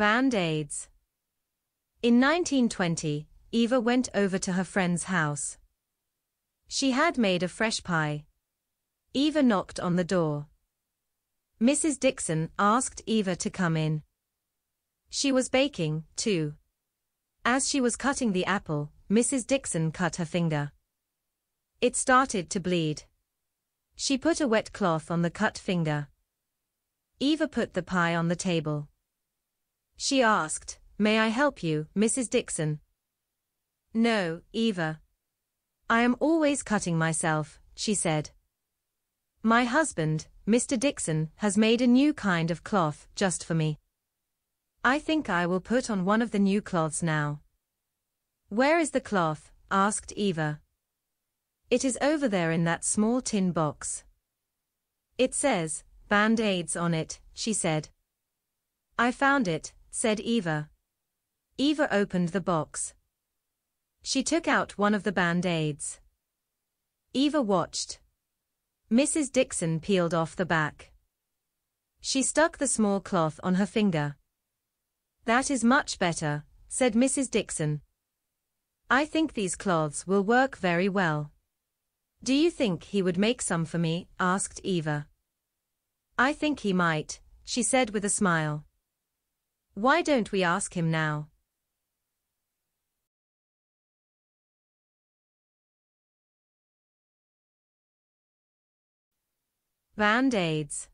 Band-Aids In 1920, Eva went over to her friend's house. She had made a fresh pie. Eva knocked on the door. Mrs. Dixon asked Eva to come in. She was baking, too. As she was cutting the apple, Mrs. Dixon cut her finger. It started to bleed. She put a wet cloth on the cut finger. Eva put the pie on the table. She asked, May I help you, Mrs. Dixon? No, Eva. I am always cutting myself, she said. My husband, Mr. Dixon, has made a new kind of cloth just for me. I think I will put on one of the new cloths now. Where is the cloth? asked Eva. It is over there in that small tin box. It says, band-aids on it, she said. I found it, said Eva. Eva opened the box. She took out one of the band-aids. Eva watched. Mrs. Dixon peeled off the back. She stuck the small cloth on her finger. That is much better, said Mrs. Dixon. I think these cloths will work very well. Do you think he would make some for me? asked Eva. I think he might, she said with a smile. Why don't we ask him now? Band-Aids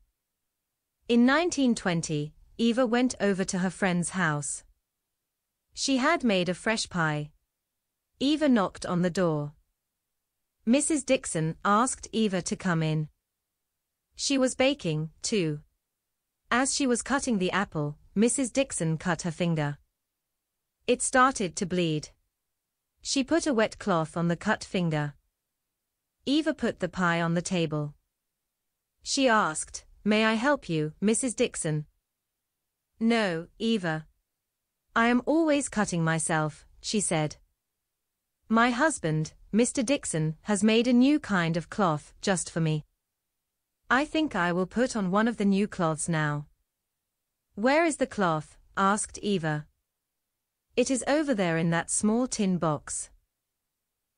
In 1920, Eva went over to her friend's house. She had made a fresh pie. Eva knocked on the door. Mrs. Dixon asked Eva to come in. She was baking, too. As she was cutting the apple, Mrs. Dixon cut her finger. It started to bleed. She put a wet cloth on the cut finger. Eva put the pie on the table. She asked, May I help you, Mrs. Dixon? No, Eva. I am always cutting myself, she said. My husband, Mr. Dixon, has made a new kind of cloth just for me. I think I will put on one of the new cloths now. Where is the cloth? asked Eva. It is over there in that small tin box.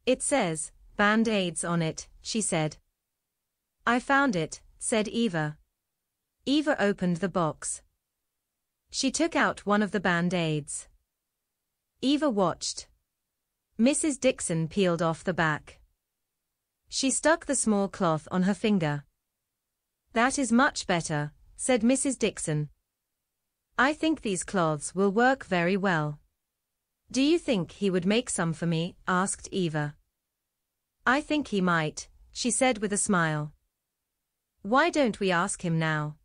It says, band-aids on it, she said. I found it, said Eva. Eva opened the box. She took out one of the band-aids. Eva watched. Mrs. Dixon peeled off the back. She stuck the small cloth on her finger. That is much better, said Mrs. Dixon. I think these cloths will work very well. Do you think he would make some for me? asked Eva. I think he might, she said with a smile. Why don't we ask him now?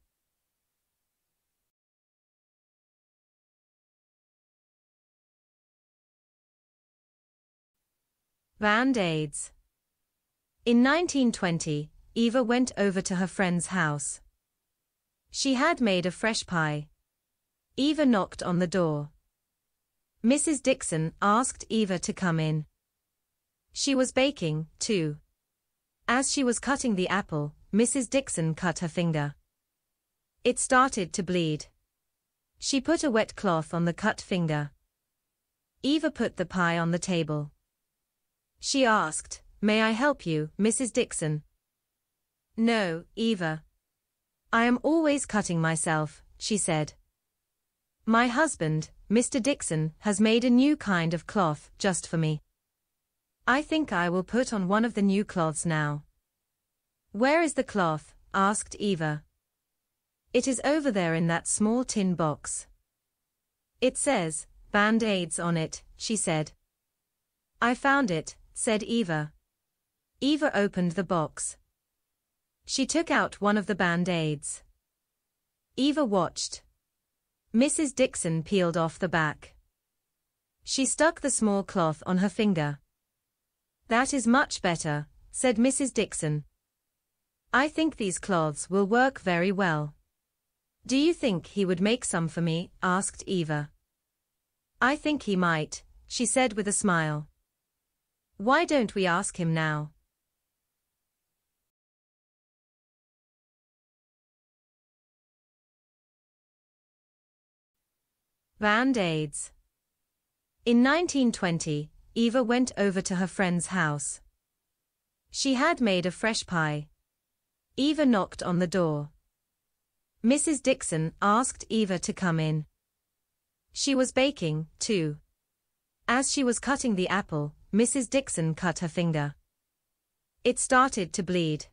Band-Aids In 1920, Eva went over to her friend's house. She had made a fresh pie, Eva knocked on the door. Mrs. Dixon asked Eva to come in. She was baking, too. As she was cutting the apple, Mrs. Dixon cut her finger. It started to bleed. She put a wet cloth on the cut finger. Eva put the pie on the table. She asked, May I help you, Mrs. Dixon? No, Eva. I am always cutting myself, she said. My husband, Mr. Dixon, has made a new kind of cloth just for me. I think I will put on one of the new cloths now. Where is the cloth? asked Eva. It is over there in that small tin box. It says, band-aids on it, she said. I found it, said Eva. Eva opened the box. She took out one of the band-aids. Eva watched. Mrs. Dixon peeled off the back. She stuck the small cloth on her finger. That is much better, said Mrs. Dixon. I think these cloths will work very well. Do you think he would make some for me? asked Eva. I think he might, she said with a smile. Why don't we ask him now? Band-Aids In 1920, Eva went over to her friend's house. She had made a fresh pie. Eva knocked on the door. Mrs. Dixon asked Eva to come in. She was baking, too. As she was cutting the apple, Mrs. Dixon cut her finger. It started to bleed.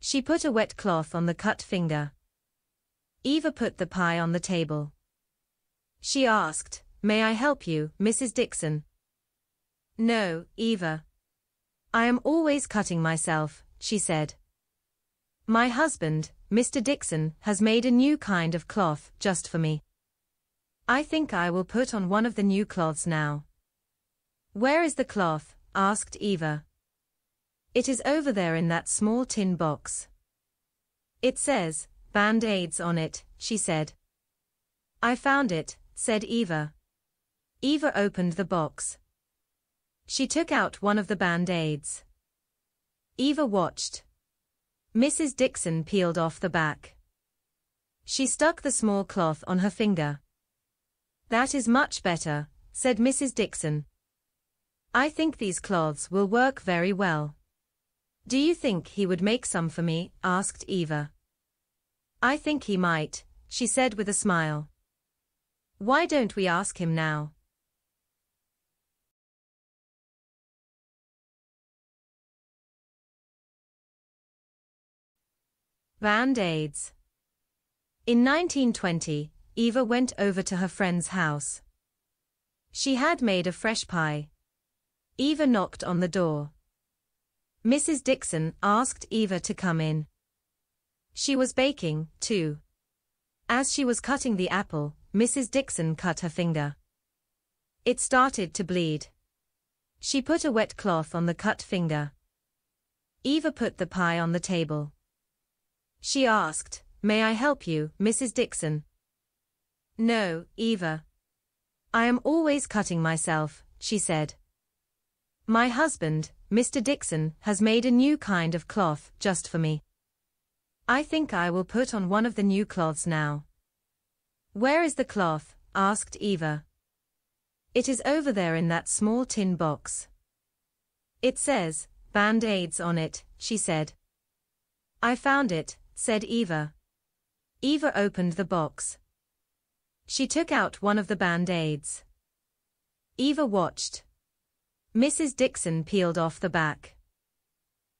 She put a wet cloth on the cut finger. Eva put the pie on the table. She asked, May I help you, Mrs. Dixon? No, Eva. I am always cutting myself, she said. My husband, Mr. Dixon, has made a new kind of cloth just for me. I think I will put on one of the new cloths now. Where is the cloth? asked Eva. It is over there in that small tin box. It says, band-aids on it, she said. I found it, said Eva. Eva opened the box. She took out one of the band-aids. Eva watched. Mrs. Dixon peeled off the back. She stuck the small cloth on her finger. That is much better, said Mrs. Dixon. I think these cloths will work very well. Do you think he would make some for me? asked Eva. I think he might, she said with a smile. Why don't we ask him now? Band-Aids In 1920, Eva went over to her friend's house. She had made a fresh pie. Eva knocked on the door. Mrs. Dixon asked Eva to come in. She was baking, too. As she was cutting the apple, Mrs. Dixon cut her finger. It started to bleed. She put a wet cloth on the cut finger. Eva put the pie on the table. She asked, May I help you, Mrs. Dixon? No, Eva. I am always cutting myself, she said. My husband, Mr. Dixon, has made a new kind of cloth just for me. I think I will put on one of the new cloths now. Where is the cloth? asked Eva. It is over there in that small tin box. It says, band-aids on it, she said. I found it, said Eva. Eva opened the box. She took out one of the band-aids. Eva watched. Mrs. Dixon peeled off the back.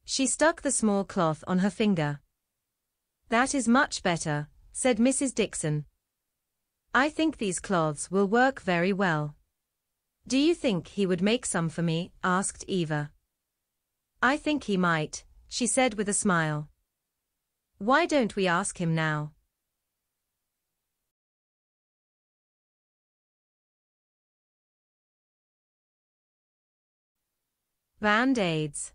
She stuck the small cloth on her finger. That is much better, said Mrs. Dixon. I think these cloths will work very well. Do you think he would make some for me? asked Eva. I think he might, she said with a smile. Why don't we ask him now? Band-Aids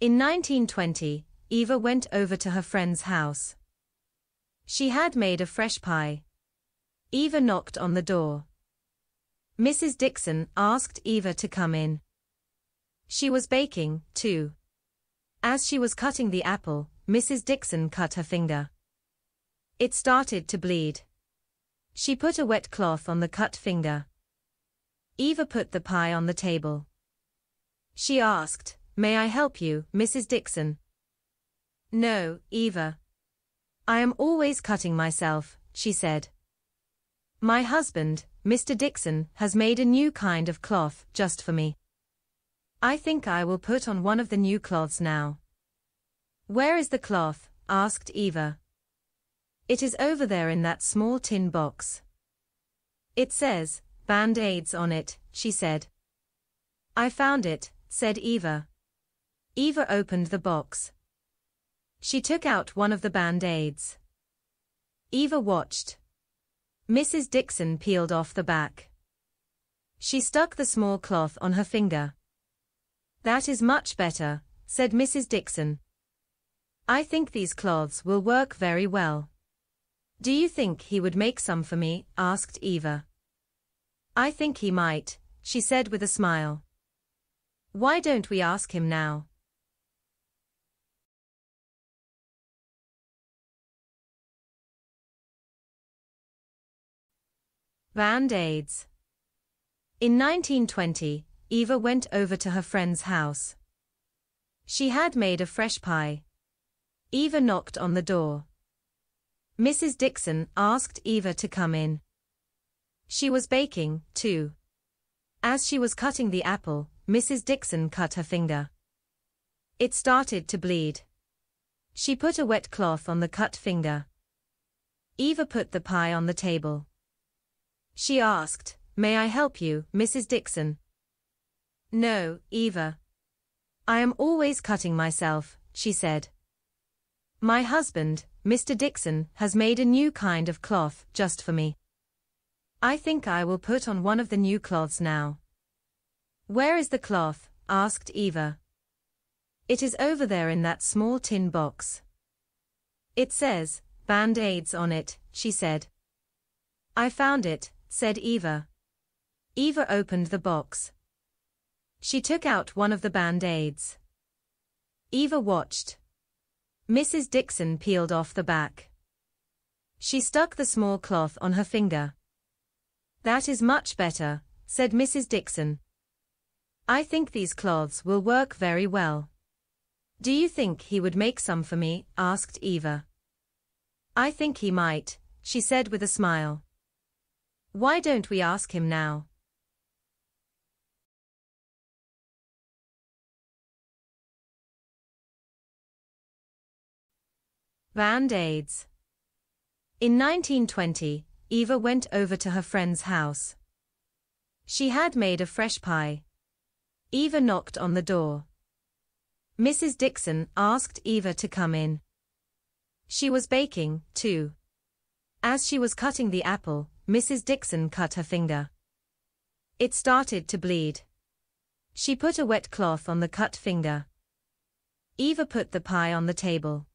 In 1920, Eva went over to her friend's house. She had made a fresh pie, Eva knocked on the door. Mrs. Dixon asked Eva to come in. She was baking, too. As she was cutting the apple, Mrs. Dixon cut her finger. It started to bleed. She put a wet cloth on the cut finger. Eva put the pie on the table. She asked, May I help you, Mrs. Dixon? No, Eva. I am always cutting myself, she said. My husband, Mr. Dixon, has made a new kind of cloth just for me. I think I will put on one of the new cloths now. Where is the cloth? asked Eva. It is over there in that small tin box. It says, band-aids on it, she said. I found it, said Eva. Eva opened the box. She took out one of the band-aids. Eva watched. Mrs. Dixon peeled off the back. She stuck the small cloth on her finger. That is much better, said Mrs. Dixon. I think these cloths will work very well. Do you think he would make some for me? asked Eva. I think he might, she said with a smile. Why don't we ask him now? Band-Aids In 1920, Eva went over to her friend's house. She had made a fresh pie. Eva knocked on the door. Mrs. Dixon asked Eva to come in. She was baking, too. As she was cutting the apple, Mrs. Dixon cut her finger. It started to bleed. She put a wet cloth on the cut finger. Eva put the pie on the table. She asked, May I help you, Mrs. Dixon? No, Eva. I am always cutting myself, she said. My husband, Mr. Dixon, has made a new kind of cloth just for me. I think I will put on one of the new cloths now. Where is the cloth? asked Eva. It is over there in that small tin box. It says, band-aids on it, she said. I found it, said Eva. Eva opened the box. She took out one of the band-aids. Eva watched. Mrs. Dixon peeled off the back. She stuck the small cloth on her finger. That is much better, said Mrs. Dixon. I think these cloths will work very well. Do you think he would make some for me? asked Eva. I think he might, she said with a smile. Why don't we ask him now? Band-Aids In 1920, Eva went over to her friend's house. She had made a fresh pie. Eva knocked on the door. Mrs. Dixon asked Eva to come in. She was baking, too. As she was cutting the apple, Mrs. Dixon cut her finger. It started to bleed. She put a wet cloth on the cut finger. Eva put the pie on the table.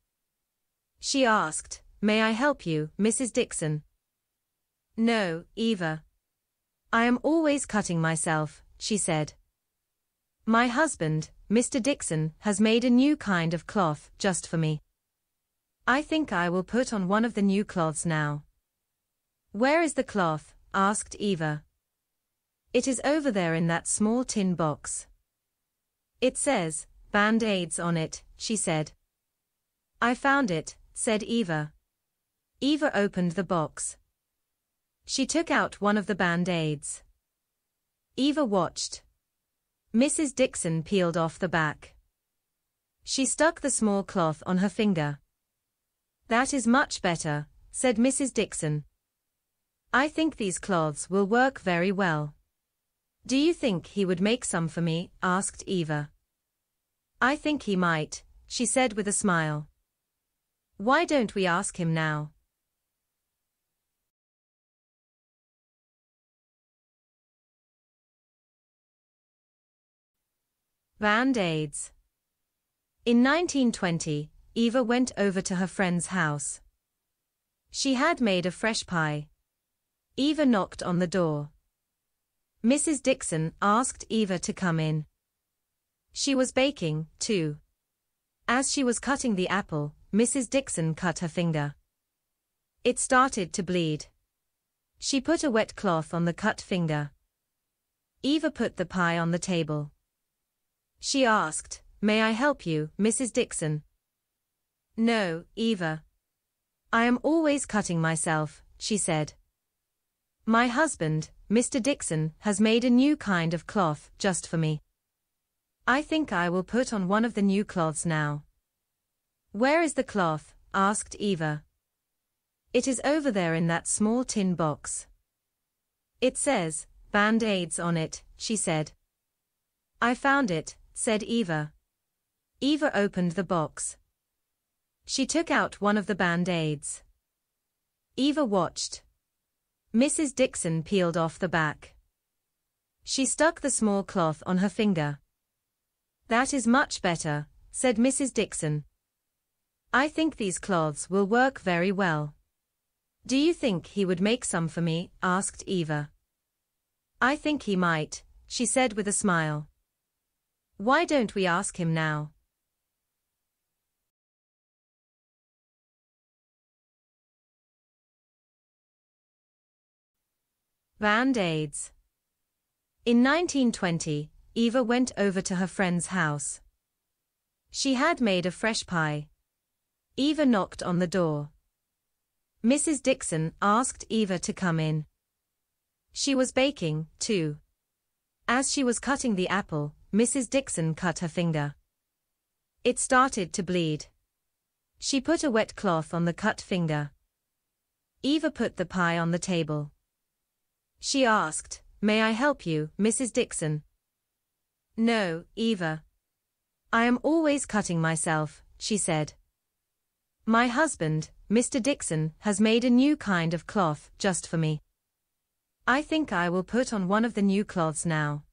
She asked, May I help you, Mrs. Dixon? No, Eva. I am always cutting myself, she said. My husband, Mr. Dixon, has made a new kind of cloth just for me. I think I will put on one of the new cloths now. Where is the cloth? asked Eva. It is over there in that small tin box. It says, band-aids on it, she said. I found it, said Eva. Eva opened the box. She took out one of the band-aids. Eva watched. Mrs. Dixon peeled off the back. She stuck the small cloth on her finger. That is much better, said Mrs. Dixon. I think these cloths will work very well. Do you think he would make some for me? asked Eva. I think he might, she said with a smile. Why don't we ask him now? Band-Aids In 1920, Eva went over to her friend's house. She had made a fresh pie, Eva knocked on the door. Mrs. Dixon asked Eva to come in. She was baking, too. As she was cutting the apple, Mrs. Dixon cut her finger. It started to bleed. She put a wet cloth on the cut finger. Eva put the pie on the table. She asked, May I help you, Mrs. Dixon? No, Eva. I am always cutting myself, she said. My husband, Mr. Dixon, has made a new kind of cloth just for me. I think I will put on one of the new cloths now. Where is the cloth? asked Eva. It is over there in that small tin box. It says, band-aids on it, she said. I found it, said Eva. Eva opened the box. She took out one of the band-aids. Eva watched. Mrs. Dixon peeled off the back. She stuck the small cloth on her finger. That is much better, said Mrs. Dixon. I think these cloths will work very well. Do you think he would make some for me? asked Eva. I think he might, she said with a smile. Why don't we ask him now? Band-Aids In 1920, Eva went over to her friend's house. She had made a fresh pie. Eva knocked on the door. Mrs. Dixon asked Eva to come in. She was baking, too. As she was cutting the apple, Mrs. Dixon cut her finger. It started to bleed. She put a wet cloth on the cut finger. Eva put the pie on the table. She asked, May I help you, Mrs. Dixon? No, Eva. I am always cutting myself, she said. My husband, Mr. Dixon, has made a new kind of cloth just for me. I think I will put on one of the new cloths now.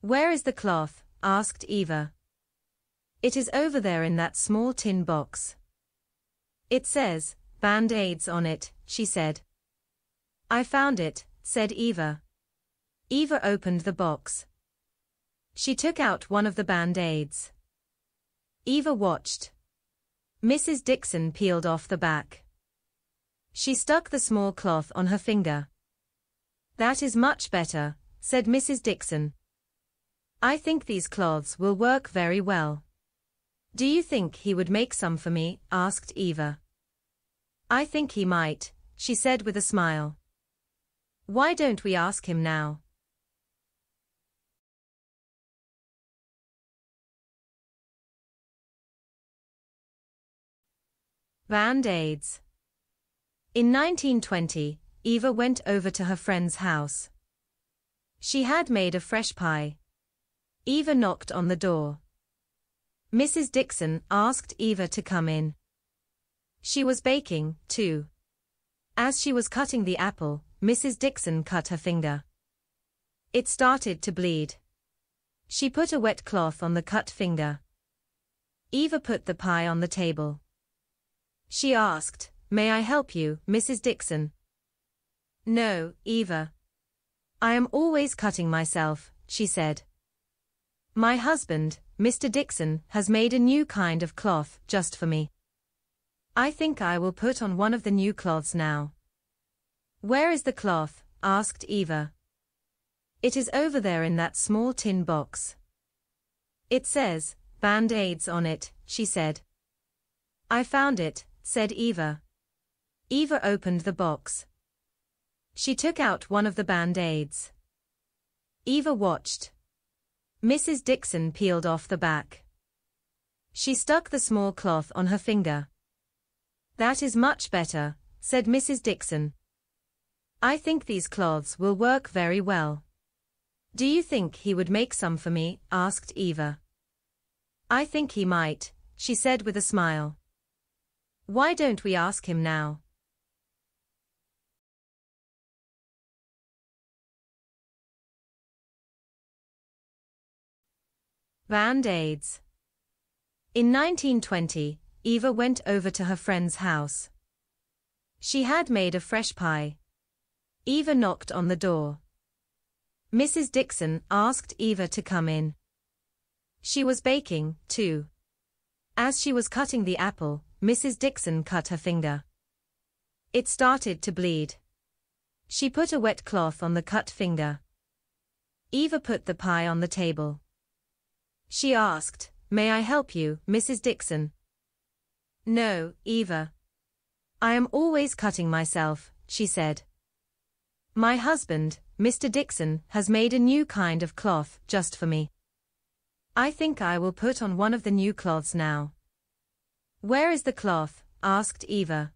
Where is the cloth? asked Eva. It is over there in that small tin box. It says, band-aids on it, she said. I found it, said Eva. Eva opened the box. She took out one of the band-aids. Eva watched. Mrs. Dixon peeled off the back. She stuck the small cloth on her finger. That is much better, said Mrs. Dixon. I think these cloths will work very well. Do you think he would make some for me? asked Eva. I think he might, she said with a smile. Why don't we ask him now? Band-Aids In 1920, Eva went over to her friend's house. She had made a fresh pie. Eva knocked on the door. Mrs. Dixon asked Eva to come in. She was baking, too. As she was cutting the apple, Mrs. Dixon cut her finger. It started to bleed. She put a wet cloth on the cut finger. Eva put the pie on the table. She asked, May I help you, Mrs. Dixon? No, Eva. I am always cutting myself, she said. My husband, Mr. Dixon, has made a new kind of cloth just for me. I think I will put on one of the new cloths now. Where is the cloth? asked Eva. It is over there in that small tin box. It says, band-aids on it, she said. I found it, said Eva. Eva opened the box. She took out one of the band-aids. Eva watched. Mrs. Dixon peeled off the back. She stuck the small cloth on her finger. That is much better, said Mrs. Dixon. I think these cloths will work very well. Do you think he would make some for me? asked Eva. I think he might, she said with a smile. Why don't we ask him now? Band-Aids In 1920, Eva went over to her friend's house. She had made a fresh pie, Eva knocked on the door. Mrs. Dixon asked Eva to come in. She was baking, too. As she was cutting the apple, Mrs. Dixon cut her finger. It started to bleed. She put a wet cloth on the cut finger. Eva put the pie on the table. She asked, May I help you, Mrs. Dixon? No, Eva. I am always cutting myself, she said. My husband, Mr. Dixon, has made a new kind of cloth just for me. I think I will put on one of the new cloths now. Where is the cloth? asked Eva.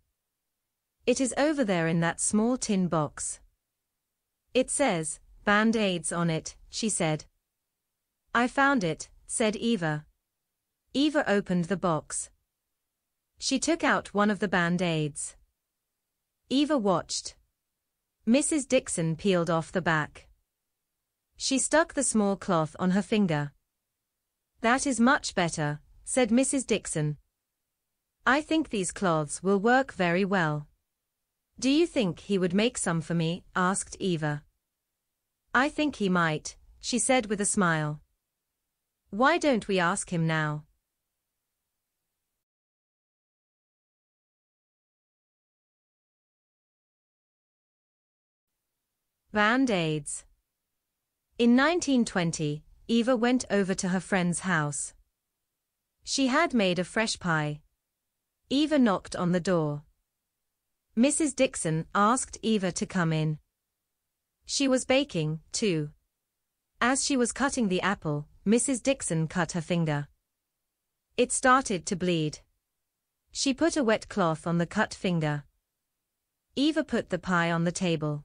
It is over there in that small tin box. It says, band-aids on it, she said. I found it, said Eva. Eva opened the box. She took out one of the band-aids. Eva watched. Mrs. Dixon peeled off the back. She stuck the small cloth on her finger. That is much better, said Mrs. Dixon. I think these cloths will work very well. Do you think he would make some for me? asked Eva. I think he might, she said with a smile. Why don't we ask him now? Band-Aids In 1920, Eva went over to her friend's house. She had made a fresh pie. Eva knocked on the door. Mrs. Dixon asked Eva to come in. She was baking, too. As she was cutting the apple, Mrs. Dixon cut her finger. It started to bleed. She put a wet cloth on the cut finger. Eva put the pie on the table.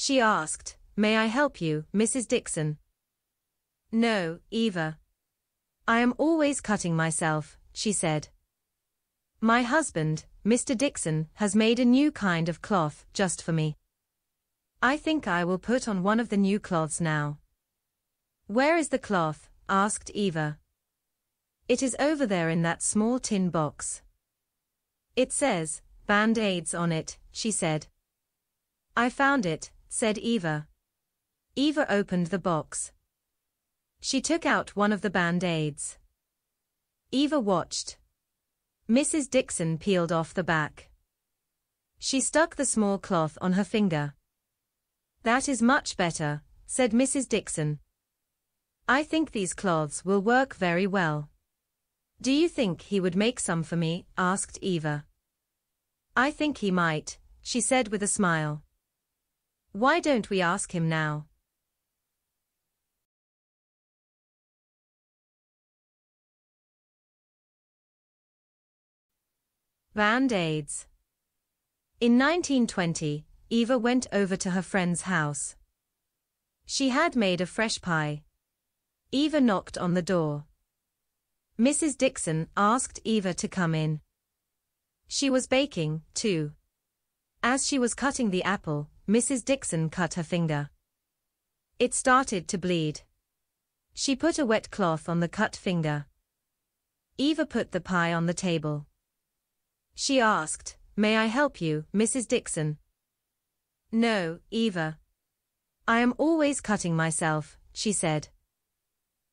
She asked, May I help you, Mrs. Dixon? No, Eva. I am always cutting myself, she said. My husband, Mr. Dixon, has made a new kind of cloth just for me. I think I will put on one of the new cloths now. Where is the cloth? asked Eva. It is over there in that small tin box. It says, band-aids on it, she said. I found it, said Eva. Eva opened the box. She took out one of the band-aids. Eva watched. Mrs. Dixon peeled off the back. She stuck the small cloth on her finger. That is much better, said Mrs. Dixon. I think these cloths will work very well. Do you think he would make some for me? asked Eva. I think he might, she said with a smile. Why don't we ask him now? Band-Aids In 1920, Eva went over to her friend's house. She had made a fresh pie. Eva knocked on the door. Mrs. Dixon asked Eva to come in. She was baking, too. As she was cutting the apple, Mrs. Dixon cut her finger. It started to bleed. She put a wet cloth on the cut finger. Eva put the pie on the table. She asked, May I help you, Mrs. Dixon? No, Eva. I am always cutting myself, she said.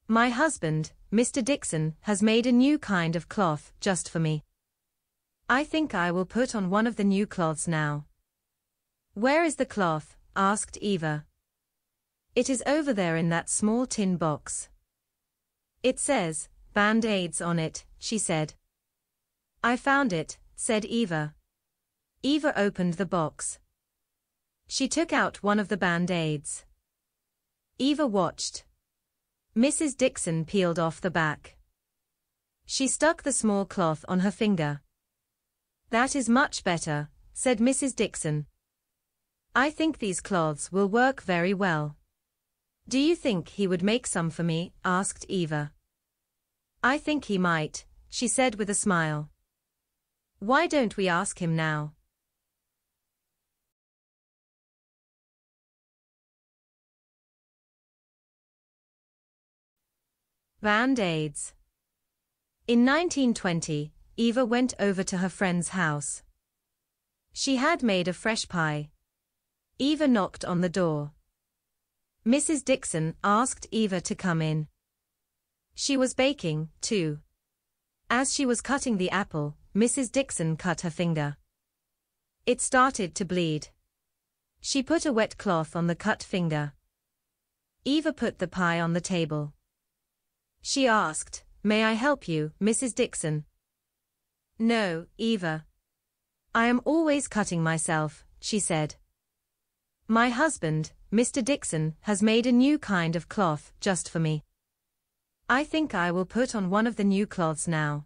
My husband, Mr. Dixon, has made a new kind of cloth just for me. I think I will put on one of the new cloths now. Where is the cloth? asked Eva. It is over there in that small tin box. It says, band-aids on it, she said. I found it, said Eva. Eva opened the box. She took out one of the band-aids. Eva watched. Mrs. Dixon peeled off the back. She stuck the small cloth on her finger. That is much better, said Mrs. Dixon. I think these cloths will work very well. Do you think he would make some for me? asked Eva. I think he might, she said with a smile. Why don't we ask him now? Band-Aids In 1920, Eva went over to her friend's house. She had made a fresh pie, Eva knocked on the door. Mrs. Dixon asked Eva to come in. She was baking, too. As she was cutting the apple, Mrs. Dixon cut her finger. It started to bleed. She put a wet cloth on the cut finger. Eva put the pie on the table. She asked, May I help you, Mrs. Dixon? No, Eva. I am always cutting myself, she said. My husband, Mr. Dixon, has made a new kind of cloth just for me. I think I will put on one of the new cloths now.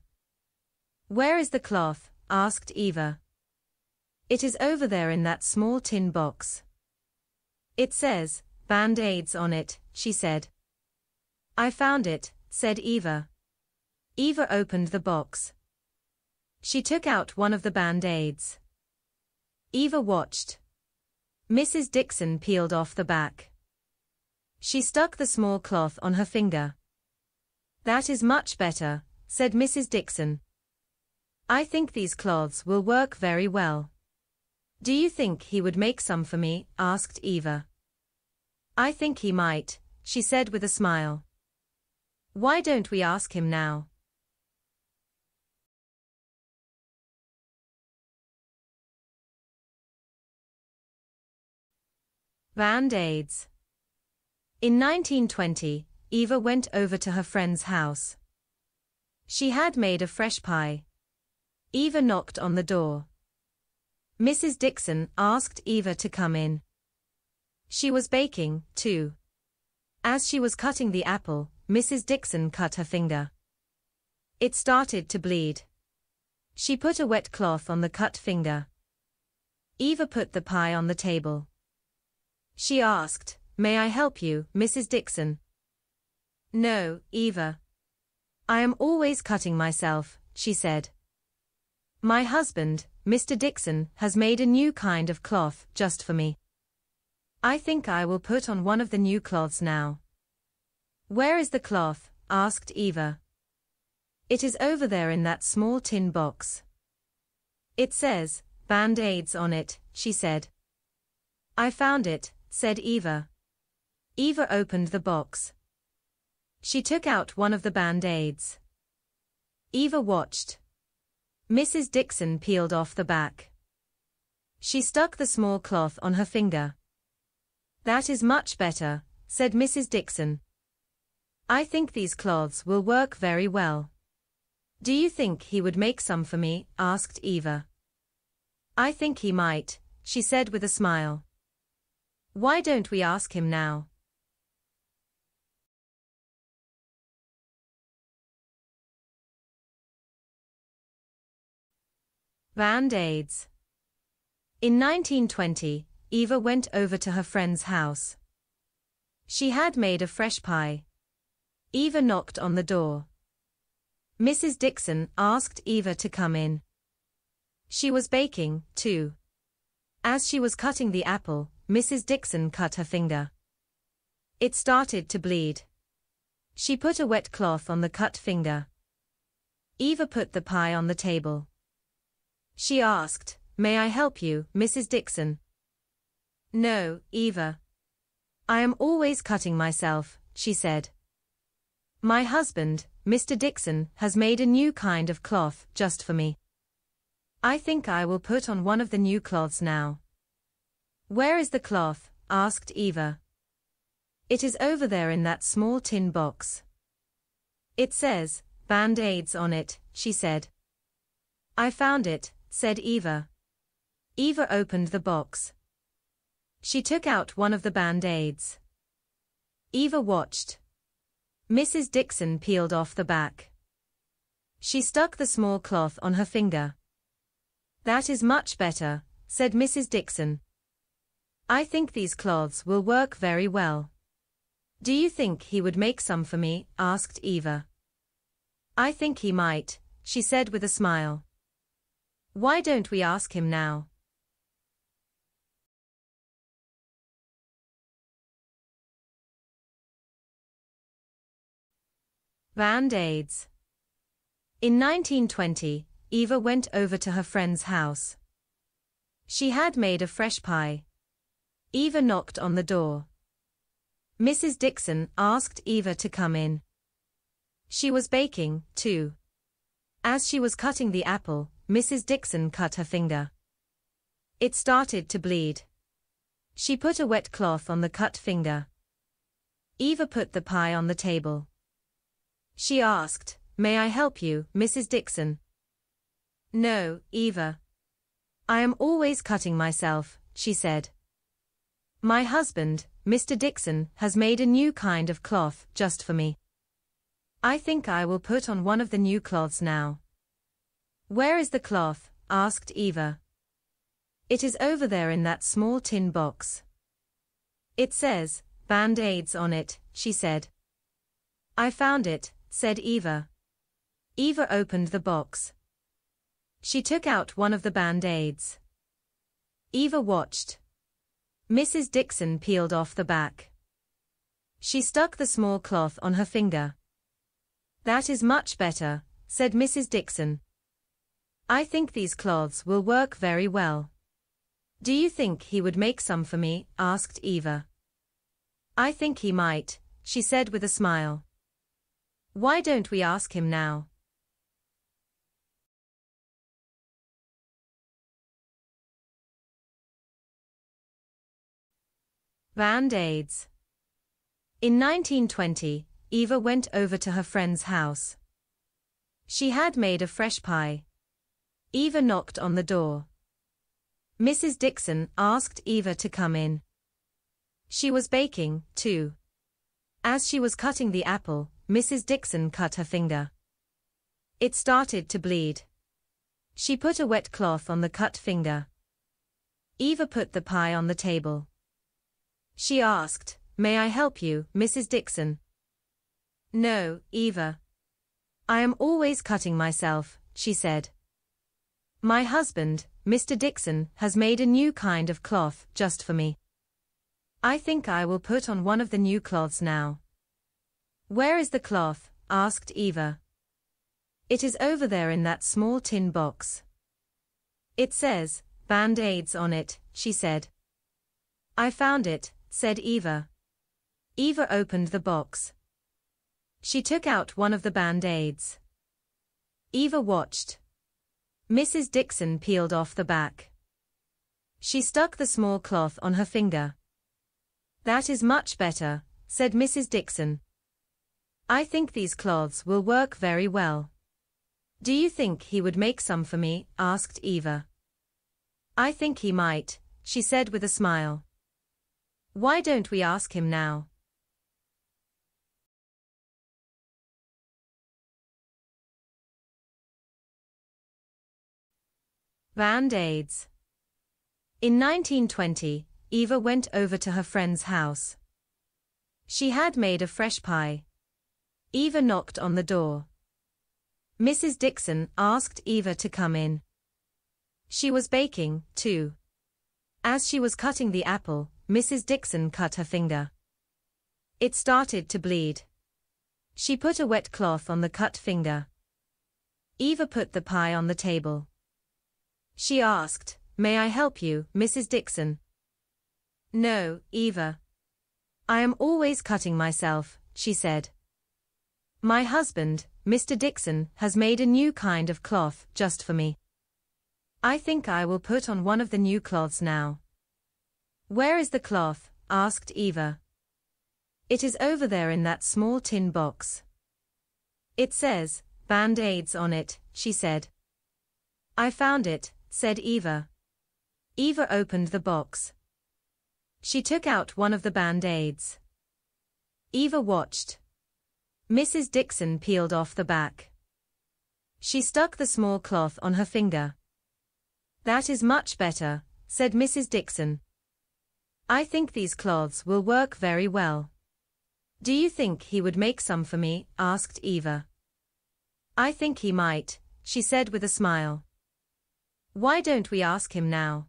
Where is the cloth? asked Eva. It is over there in that small tin box. It says, band-aids on it, she said. I found it, said Eva. Eva opened the box. She took out one of the band-aids. Eva watched. Mrs. Dixon peeled off the back. She stuck the small cloth on her finger. That is much better, said Mrs. Dixon. I think these cloths will work very well. Do you think he would make some for me? asked Eva. I think he might, she said with a smile. Why don't we ask him now? Band-Aids In 1920, Eva went over to her friend's house. She had made a fresh pie. Eva knocked on the door. Mrs. Dixon asked Eva to come in. She was baking, too. As she was cutting the apple, Mrs. Dixon cut her finger. It started to bleed. She put a wet cloth on the cut finger. Eva put the pie on the table. She asked, May I help you, Mrs. Dixon? No, Eva. I am always cutting myself, she said. My husband, Mr. Dixon, has made a new kind of cloth just for me. I think I will put on one of the new cloths now. Where is the cloth? asked Eva. It is over there in that small tin box. It says, band-aids on it, she said. I found it, said Eva. Eva opened the box. She took out one of the band-aids. Eva watched. Mrs. Dixon peeled off the back. She stuck the small cloth on her finger. That is much better, said Mrs. Dixon. I think these cloths will work very well. Do you think he would make some for me? asked Eva. I think he might, she said with a smile. Why don't we ask him now? Band-Aids In 1920, Eva went over to her friend's house. She had made a fresh pie. Eva knocked on the door. Mrs. Dixon asked Eva to come in. She was baking, too. As she was cutting the apple, Mrs. Dixon cut her finger. It started to bleed. She put a wet cloth on the cut finger. Eva put the pie on the table. She asked, May I help you, Mrs. Dixon? No, Eva. I am always cutting myself, she said. My husband, Mr. Dixon, has made a new kind of cloth just for me. I think I will put on one of the new cloths now. Where is the cloth? asked Eva. It is over there in that small tin box. It says, band-aids on it, she said. I found it, said Eva. Eva opened the box. She took out one of the band-aids. Eva watched. Mrs. Dixon peeled off the back. She stuck the small cloth on her finger. That is much better, said Mrs. Dixon. I think these cloths will work very well. Do you think he would make some for me? asked Eva. I think he might, she said with a smile. Why don't we ask him now? Band-Aids In 1920, Eva went over to her friend's house. She had made a fresh pie, Eva knocked on the door. Mrs. Dixon asked Eva to come in. She was baking, too. As she was cutting the apple, Mrs. Dixon cut her finger. It started to bleed. She put a wet cloth on the cut finger. Eva put the pie on the table. She asked, May I help you, Mrs. Dixon? No, Eva. I am always cutting myself, she said. My husband, Mr. Dixon, has made a new kind of cloth just for me. I think I will put on one of the new cloths now. Where is the cloth? asked Eva. It is over there in that small tin box. It says, band-aids on it, she said. I found it, said Eva. Eva opened the box. She took out one of the band-aids. Eva watched. Mrs. Dixon peeled off the back. She stuck the small cloth on her finger. That is much better, said Mrs. Dixon. I think these cloths will work very well. Do you think he would make some for me? asked Eva. I think he might, she said with a smile. Why don't we ask him now? Band-Aids In 1920, Eva went over to her friend's house. She had made a fresh pie. Eva knocked on the door. Mrs. Dixon asked Eva to come in. She was baking, too. As she was cutting the apple, Mrs. Dixon cut her finger. It started to bleed. She put a wet cloth on the cut finger. Eva put the pie on the table. She asked, May I help you, Mrs. Dixon? No, Eva. I am always cutting myself, she said. My husband, Mr. Dixon, has made a new kind of cloth just for me. I think I will put on one of the new cloths now. Where is the cloth? asked Eva. It is over there in that small tin box. It says, band-aids on it, she said. I found it, said Eva. Eva opened the box. She took out one of the band-aids. Eva watched. Mrs. Dixon peeled off the back. She stuck the small cloth on her finger. That is much better, said Mrs. Dixon. I think these cloths will work very well. Do you think he would make some for me? asked Eva. I think he might, she said with a smile. Why don't we ask him now? Band-Aids In 1920, Eva went over to her friend's house. She had made a fresh pie. Eva knocked on the door. Mrs. Dixon asked Eva to come in. She was baking, too. As she was cutting the apple, Mrs. Dixon cut her finger. It started to bleed. She put a wet cloth on the cut finger. Eva put the pie on the table. She asked, May I help you, Mrs. Dixon? No, Eva. I am always cutting myself, she said. My husband, Mr. Dixon, has made a new kind of cloth just for me. I think I will put on one of the new cloths now. Where is the cloth? asked Eva. It is over there in that small tin box. It says, band-aids on it, she said. I found it, said Eva. Eva opened the box. She took out one of the band-aids. Eva watched. Mrs. Dixon peeled off the back. She stuck the small cloth on her finger. That is much better, said Mrs. Dixon. I think these cloths will work very well. Do you think he would make some for me? asked Eva. I think he might, she said with a smile. Why don't we ask him now?